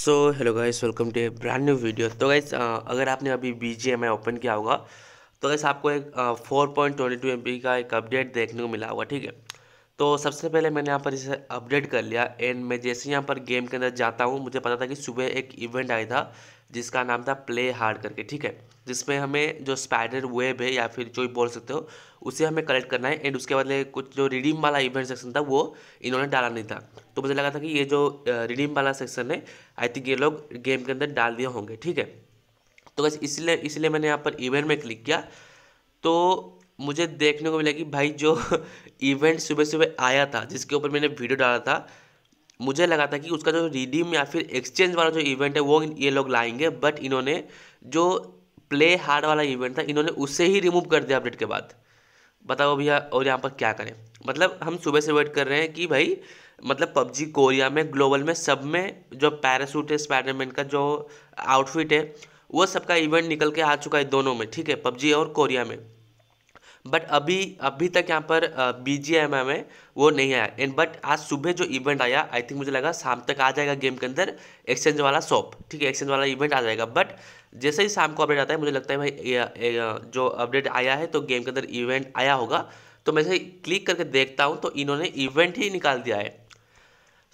so hello guys welcome to a brand new video तो guys अगर आपने अभी B G M I open किया होगा तो गाइस आपको एक four point twenty two M P का एक अपडेट देखने को मिला होगा ठीक है तो सबसे पहले मैंने यहाँ पर इसे अपडेट कर लिया एंड मैं जैसे यहाँ पर गेम के अंदर जाता हूँ मुझे पता था कि सुबह एक इवेंट आया था जिसका नाम था प्ले हार्ड करके ठीक है जिसमें हमें जो स्पाइडर वेब है या फिर जो बोल सकते हो उसे हमें कलेक्ट करना है एंड उसके बाद कुछ जो रिडीम वाला इवेंट सेक्शन था वो इन्होंने डाला नहीं था तो मुझे लगा था कि ये जो रिडीम वाला सेक्शन है आई थिंक ये लोग गेम के अंदर डाल दिए होंगे ठीक है तो बस इसलिए इसलिए मैंने यहाँ पर इवेंट में क्लिक किया तो मुझे देखने को मिला कि भाई जो इवेंट सुबह सुबह आया था जिसके ऊपर मैंने वीडियो डाला था मुझे लगा था कि उसका जो रिडीम या फिर एक्सचेंज वाला जो इवेंट है वो ये लोग लाएंगे बट इन्होंने जो प्ले हार्ड वाला इवेंट था इन्होंने उसे ही रिमूव कर दिया अपडेट के बाद बताओ भैया और यहाँ पर क्या करें मतलब हम सुबह से वेट कर रहे हैं कि भाई मतलब पबजी कोरिया में ग्लोबल में सब में जो पैरासूट है स्पाइडरमैन का जो आउटफिट है वो सबका इवेंट निकल के आ चुका है दोनों में ठीक है पबजी और कोरिया में बट अभी अभी तक यहाँ पर बी जी एम एम है वो नहीं आया एंड बट आज सुबह जो इवेंट आया आई थिंक मुझे लगा शाम तक आ जाएगा गेम के अंदर एक्सचेंज वाला शॉप ठीक है एक्सचेंज वाला इवेंट आ जाएगा बट जैसे ही शाम को अपडेट आता है मुझे लगता है भाई ए, ए, जो अपडेट आया है तो गेम के अंदर इवेंट आया होगा तो मैं क्लिक करके देखता हूँ तो इन्होंने इवेंट ही निकाल दिया है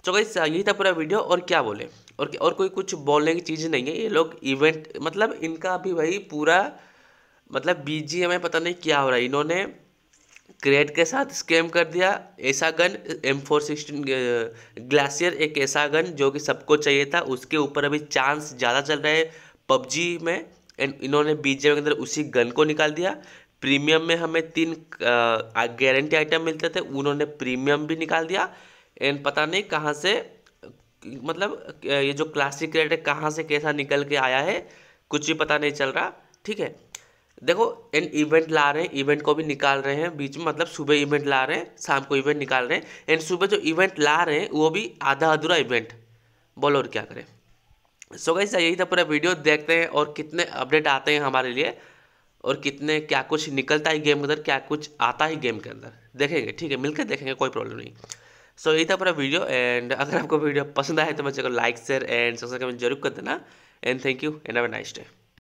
तो गई यही था पूरा वीडियो और क्या बोले और और कोई कुछ बोलने की चीज़ नहीं है ये लोग इवेंट मतलब इनका भी भाई पूरा मतलब जी हमें पता नहीं क्या हो रहा है इन्होंने क्रेड के साथ स्कैम कर दिया ऐसा gun M four sixteen glacier एक ऐसा गन जो कि सबको चाहिए था उसके ऊपर अभी चांस ज़्यादा चल रहा है पबजी में एंड इन्होंने जी के अंदर उसी गन को निकाल दिया प्रीमियम में हमें तीन गारंटी आइटम मिलते थे उन्होंने प्रीमियम भी निकाल दिया एंड पता नहीं कहाँ से मतलब ये जो क्लासिक रेट है कहाँ से कैसा निकल के आया है कुछ भी पता नहीं चल रहा ठीक है देखो एन इवेंट ला रहे हैं इवेंट को भी निकाल रहे हैं बीच में मतलब सुबह इवेंट ला रहे हैं शाम को इवेंट निकाल रहे हैं एंड सुबह जो इवेंट ला रहे हैं वो भी आधा अधूरा इवेंट बोलो और क्या करें सो गई यही था पूरा वीडियो देखते हैं और कितने अपडेट आते हैं हमारे लिए और कितने क्या कुछ निकलता है गेम के अंदर क्या कुछ आता है गेम के अंदर देखेंगे ठीक है मिलकर देखेंगे कोई प्रॉब्लम नहीं सो यही था पूरा वीडियो एंड अगर आपको वीडियो पसंद आए तो मुझे चलो लाइक शेयर एंड सब्सक्राइब जरूर कर देना and thank you and have a nice day